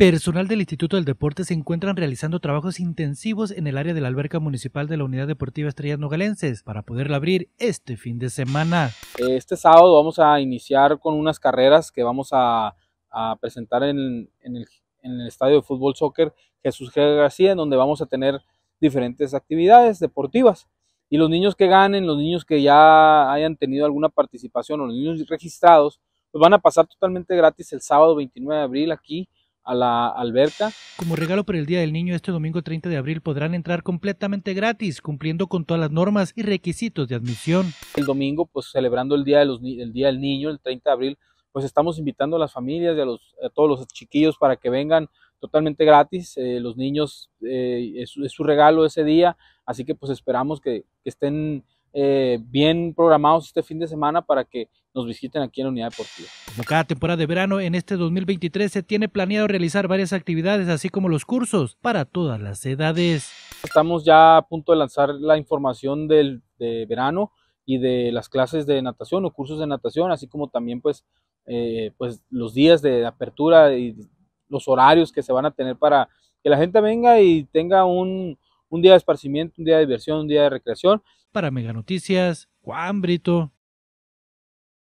Personal del Instituto del Deporte se encuentran realizando trabajos intensivos en el área de la alberca municipal de la Unidad Deportiva Estrellas Nogalenses para poderla abrir este fin de semana. Este sábado vamos a iniciar con unas carreras que vamos a, presentar en, el, Estadio de Fútbol Soccer Jesús G. García, en donde vamos a tener diferentes actividades deportivas. Y los niños que ganen, los niños que ya hayan tenido alguna participación o los niños registrados, pues van a pasar totalmente gratis el sábado 29 de abril aquí a la Alberta. Como regalo para el Día del Niño este domingo 30 de abril podrán entrar completamente gratis, cumpliendo con todas las normas y requisitos de admisión. El domingo, pues celebrando el Día, de los, el día del Niño, el 30 de abril, pues estamos invitando a las familias y a, los, a todos los chiquillos para que vengan totalmente gratis. Eh, los niños, eh, es, su regalo ese día, así que pues esperamos que, que estén eh, bien programados este fin de semana para que nos visiten aquí en la unidad deportiva. Como cada temporada de verano, en este 2023 se tiene planeado realizar varias actividades, así como los cursos para todas las edades. Estamos ya a punto de lanzar la información del, de verano y de las clases de natación o cursos de natación, así como también pues, eh, pues los días de apertura y los horarios que se van a tener para que la gente venga y tenga un, un día de esparcimiento, un día de diversión, un día de recreación. Para Mega Noticias, Juan Brito.